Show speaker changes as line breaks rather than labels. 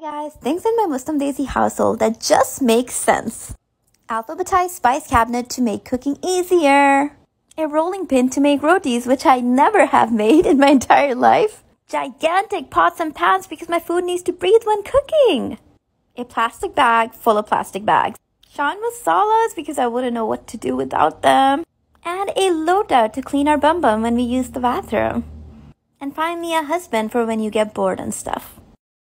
Hey guys, things in my Muslim Daisy
household that just make sense.
Alphabetized spice cabinet to make cooking easier. A rolling pin to make rotis, which I never have made in my entire life. Gigantic pots and pans because my food needs to breathe when cooking. A plastic bag full of plastic bags. Sean masalas because I wouldn't know what to do without them. And a lota to clean our bum bum when we use the bathroom. And finally a husband for when you get bored and stuff.